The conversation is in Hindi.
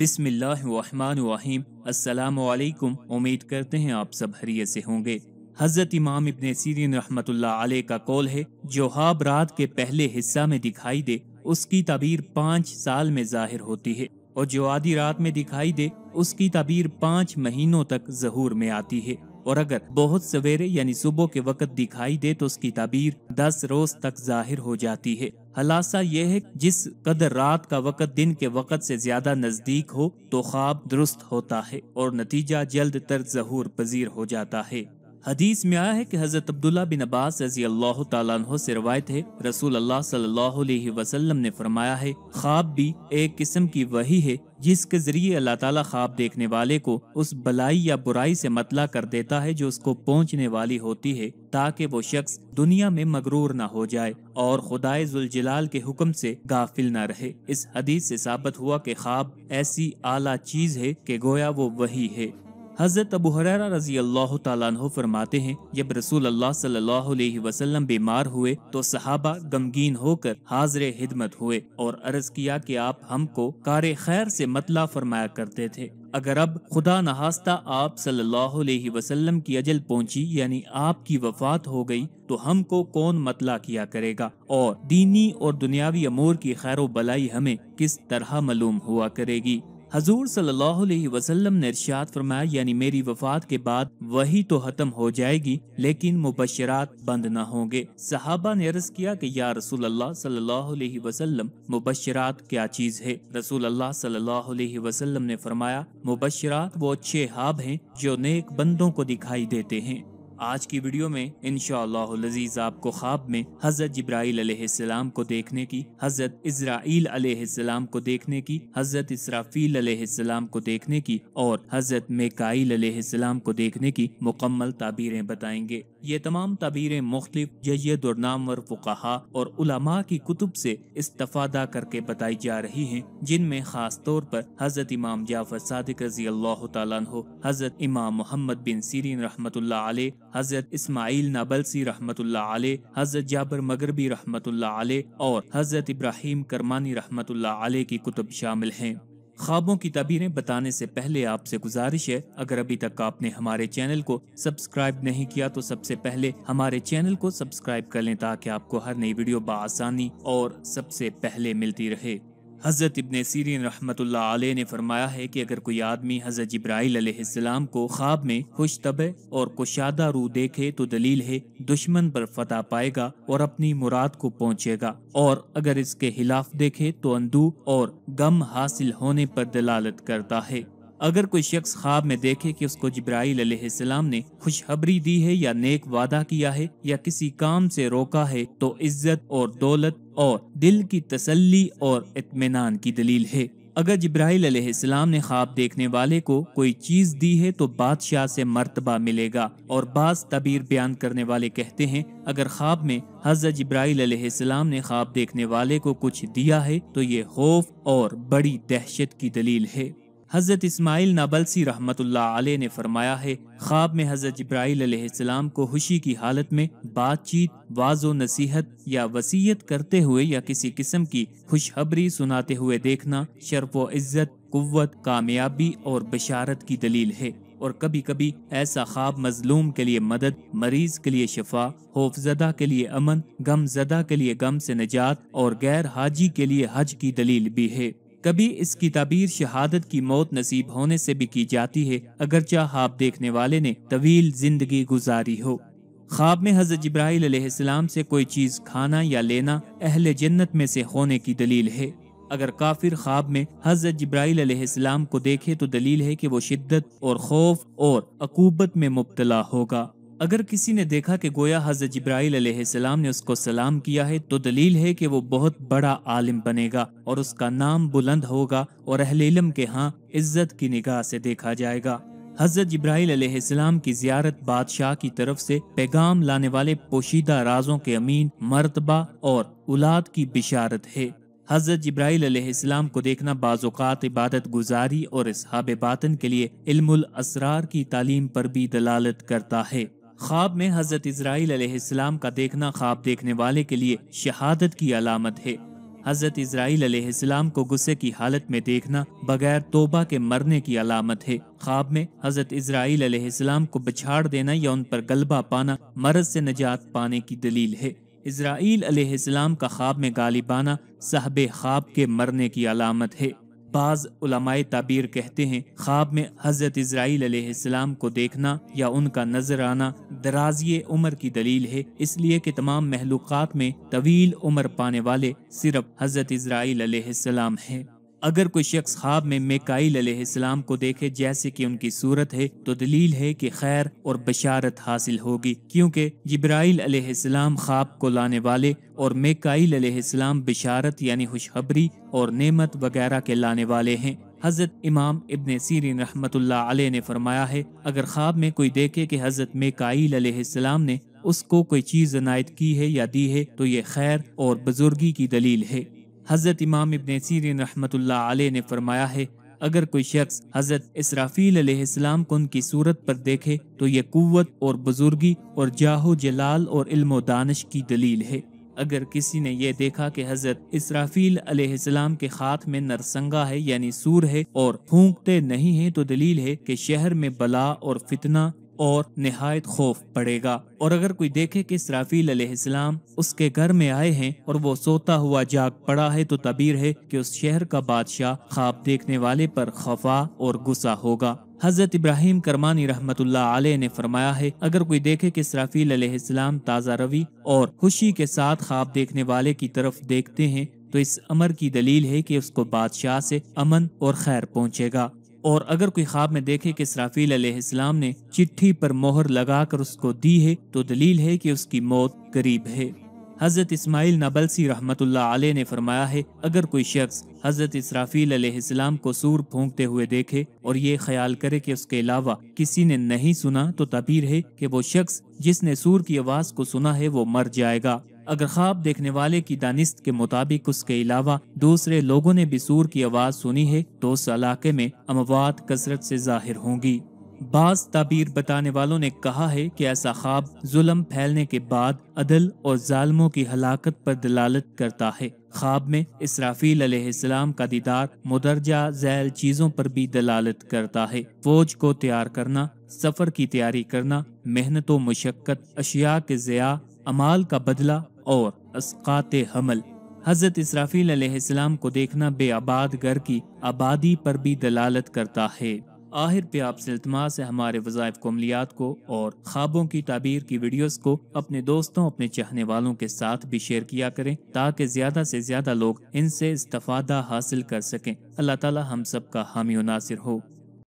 बिसमीम अलैक्म उम्मीद करते हैं आप सब हरिये से होंगे हज़रत इमाम इबन सीरीन रहमतुल्लाह अलैह का कौल है जो हाब रात के पहले हिस्सा में दिखाई दे उसकी तबीर पाँच साल में जाहिर होती है और जो आधी रात में दिखाई दे उसकी तबीर पाँच महीनों तक जहूर में आती है और अगर बहुत सवेरे यानी सुबह के वक्त दिखाई दे तो उसकी तबीर दस रोज तक जाहिर हो जाती है हलासा यह है जिस कदर रात का वक़्त दिन के वक़्त से ज्यादा नज़दीक हो तो ख्वाब दुरुस्त होता है और नतीजा जल्द तर जहूर पजीर हो जाता है हदीस में आया है कि हज़रत अब्दुल्ला बिन अब्बास रजी अल्लाह तह से रवायत है रसूल अल्लाह सल्लल्लाहु अलैहि वसल्लम ने फरमाया है ख्वाब भी एक किस्म की वही है जिसके जरिए अल्लाह ताला ख्वाब देखने वाले को उस भलाई या बुराई से मतला कर देता है जो उसको पहुंचने वाली होती है ताकि वो शख्स दुनिया में मगरूर ना हो जाए और खुदाए जुलजलाल के हुक्म से गाफिल ना रहे इस हदीस से साबित हुआ कि ख्वाब ऐसी आला चीज है कि गोया वो वही है हज़रत अबू हरारा रजी अल्लाह तु फरमाते हैं जब रसूल अल्लाह सल्लल्लाहु अलैहि वसल्लम बीमार हुए तो सहाबा गमगीन होकर हाजिर हिदमत हुए और अर्ज किया कि आप हमको कार खैर से मतला फरमाया करते थे अगर अब खुदा नहास्ता आप सल्लल्लाहु अलैहि वसल्लम की अजल पहुंची यानी आपकी वफात हो गई तो हमको कौन मतला किया करेगा और दीनी और दुनियावी अमूर की खैर बलाई हमें किस तरह मालूम हुआ करेगी हजूर सल्लल्लाहु अलैहि वसल्लम ने इरशाद फरमाया यानी मेरी वफात के बाद वही तो खत्म हो जाएगी लेकिन मुबशरात बंद न होंगे सहाबा ने अर्ज किया कि या रसूल अल्लाह सल्लल्लाहु अलैहि वसल्लम मुबशरात क्या चीज है रसूल अल्लाह सल्लल्लाहु अलैहि वसल्लम ने फरमाया मुबशरात वो अच्छे हाब हैं जो नेक बंदों को दिखाई देते हैं आज की वीडियो में इनशालाजीज़ आपको ख्वाब में हज़रत जब्राईसम को देखने की हज़रत इसराइल को देखने की हज़रत इसराफ़ील को देखने की और हज़रत मेकाईल को देखने की मुकम्मल ताबीरें बताएंगे ये तमाम तबीरें मुख्तलिफ और नामवर फ़ुकाहा और उलमा की कुतुब से इस्तफादा करके बताई जा रही हैं जिनमें ख़ास तौर पर हज़रत इमाम जाफर सादिक रजी अल्लाह तु हज़रत इमाम मोहम्मद बिन सीरीन रहमत आल हज़रत इसमाइल नबलसी रहमत आल हज़रत जाबर मगरबी रहमत आल और हज़रत इब्राहिम करमानी रहमत आल की कुतुब शामिल हैं ख्वाबों की तबीरें बताने से पहले आपसे गुजारिश है अगर अभी तक आपने हमारे चैनल को सब्सक्राइब नहीं किया तो सबसे पहले हमारे चैनल को सब्सक्राइब कर लें ताकि आपको हर नई वीडियो बसानी और सबसे पहले मिलती रहे हज़रत इबन सीरीन रहमत आलह ने फरमाया है कि अगर कोई आदमी हज़रत जब्राईसम को ख्वाब में खुश तब और कुशादा रू देखे तो दलील है दुश्मन पर फतह पाएगा और अपनी मुराद को पहुँचेगा और अगर इसके खिलाफ देखे तो अंदू और गम हासिल होने पर दलालत करता है अगर कोई शख्स ख्वाब में देखे कि उसको जब्राईल अलैहिस्सलाम ने खुशखबरी दी है या नेक वादा किया है या किसी काम से रोका है तो इज्जत और दौलत और दिल की तसल्ली और इतमान की दलील है अगर जब्राईल अलैहिस्सलाम ने ख्वाब देखने वाले को कोई चीज दी है तो बादशाह से मर्तबा मिलेगा और बास तबीर बयान करने वाले कहते हैं अगर ख्वाब में हजरत जब्राईल अलैहिस्सलाम ने ख्वाब देखने वाले को कुछ दिया है तो ये खौफ और बड़ी दहशत की दलील है हज़रत इस्माइल नाबलसी रहमत आलह ने फरमाया है ख्वाब में हज़रत जब्राईसम को खुशी की हालत में बातचीत वाजो नसीहत या वसीयत करते हुए या किसी किस्म की खुशखबरी सुनाते हुए देखना शर्फ व इज़्ज़त कुत कामयाबी और बशारत की दलील है और कभी कभी ऐसा ख्वाब मजलूम के लिए मदद मरीज के लिए शफा होफजदा के लिए अमन गमजदा के लिए गम से निजात और गैर हाजी के लिए हज की दलील भी है कभी इसकी तबीर शहादत की मौत नसीब होने से भी की जाती है अगरचा ख्वाब देखने वाले ने तवील जिंदगी गुजारी हो ख्वाब में हजरत जब्राहीम से कोई चीज़ खाना या लेना अहल जन्नत में से होने की दलील है अगर काफिर ख्वाब में हजरत जब्राहीम को देखे तो दलील है कि वो शिद्दत और खौफ और अकूबत में मुबतला होगा अगर किसी ने देखा कि गोया हज़रत इब्राहल ने उसको सलाम किया है तो दलील है कि वो बहुत बड़ा आलिम बनेगा और उसका नाम बुलंद होगा और अहल इलम के यहाँ इज्जत की निगाह से देखा जाएगा हज़रत इब्राहिम की जियारत बादशाह की तरफ से पैगाम लाने वाले पोशीदा राजों के अमीन मरतबा और उलाद की बिशारत है हज़रत इब्राहिम को देखना बाज़ात इबादत गुजारी और इसहाब बातन के लिए इल्मुल असरार की तालीम पर भी दलालत करता है ख्वाब में हज़रत इसराइल का देखना ख्वाब देखने वाले के लिए शहादत की अलामत है हज़रत इसराइल को गुस्से की हालत में देखना बगैर तोबा के मरने की अलामत है ख्वाब में हज़रत इसराइल को बिछाड़ देना या उन पर गलबा पाना मरद से नजात पाने की दलील है इसराइल का ख्वाब में गालिबाना साहब ख्वाब के मरने की अलामत है बाज़ उलमाए ताबीर कहते हैं ख्वाब में हज़रत इसराइल सलाम को देखना या उनका नजर आना दराजिए उम्र की दलील है इसलिए कि तमाम महलूक में तवील उम्र पाने वाले सिर्फ हज़रत इसराइल सलाम हैं अगर कोई शख्स ख्वाब में मेकाइल अलैहिस्सलाम को देखे जैसे कि उनकी सूरत है तो दलील है कि खैर और बशारत हासिल होगी क्योंकि जब्राइल अलैहिस्सलाम ख्वाब को लाने वाले और मेकाइल अलैहिस्सलाम बशारत यानी खुशखबरी और नेमत वगैरह के लाने वाले हैं हज़रत इमाम इबन सीरीन रहमतुल्लाह अलैह ने फरमाया है अगर ख्वाब में कोई देखे कि हज़रत मेकाइल अलैहिस्सलाम ने उसको कोई चीज़ अनायत की है या दी है तो ये खैर और बुजुर्गी की दलील है हज़रत इमाम इबन सीरिन रहमतुल्लाह अलैह ने फरमाया है अगर कोई शख्स हज़रत इसराफ़ील को उनकी सूरत पर देखे तो ये कुत और बुजुर्गी और जाहो जलाल और इल्मो दानश की दलील है अगर किसी ने यह देखा कि हज़रत इसराफील अलैहिस्सलाम के खात में नरसंगा है यानी सूर है और फूंकते नहीं है तो दलील है कि शहर में बला और फितना और नहायत खौफ पड़ेगा और अगर कोई देखे कि इसराफील सलाम उसके घर में आए हैं और वो सोता हुआ जाग पड़ा है तो तबीर है कि उस शहर का बादशाह ख्वाब देखने वाले पर खफा और गुस्सा होगा हज़रत इब्राहिम करमानी रहमत ने फरमाया है अगर कोई देखे कि इसराफील सलाम ताज़ा रवि और खुशी के साथ ख्वाब देखने वाले की तरफ देखते हैं तो इस अमर की दलील है कि उसको बादशाह से अमन और खैर पहुंचेगा और अगर कोई ख्वाब में देखे कि सराफील अलैहिस्सलाम ने चिट्ठी पर मोहर लगाकर उसको दी है तो दलील है कि उसकी मौत करीब है हज़रत इस्माइल नबलसी रहमत आलह ने फरमाया है अगर कोई शख्स हज़रत इसराफील अलैहिस्सलाम को सूर फूंकते हुए देखे और ये ख्याल करे कि उसके अलावा किसी ने नहीं सुना तो तबीर है कि वो शख्स जिसने सूर की आवाज़ को सुना है वो मर जाएगा अगर ख्वाब देखने वाले की दानिस्त के मुताबिक उसके अलावा दूसरे लोगों ने भी सूर की आवाज़ सुनी है तो उस इलाके में अमवात कसरत से जाहिर होंगी बास ताबीर बताने वालों ने कहा है कि ऐसा ख्वाब जुल्म फैलने के बाद अदल और जालमों की हलाकत पर दलालत करता है ख्वाब में इसराफील अलैहिस्सलाम का दीदार मुदरजा जैल चीज़ों पर भी दलालत करता है फौज को तैयार करना सफ़र की तैयारी करना मेहनत व मशक्क़त अशिया के ज़िया अमाल का बदला और असकात हमल हज़रत इसराफ़ील को देखना बेआबाद घर की आबादी पर भी दलालत करता है आहिर पे आप सिलतमा से हमारे वज़ायफ कमलियात को और ख्वाबों की ताबीर की वीडियोस को अपने दोस्तों अपने चाहने वालों के साथ भी शेयर किया करें ताकि ज़्यादा से ज़्यादा लोग इनसे इस्तफादा हासिल कर सकें अल्लाह ताला हम सब का हामी नासिर हो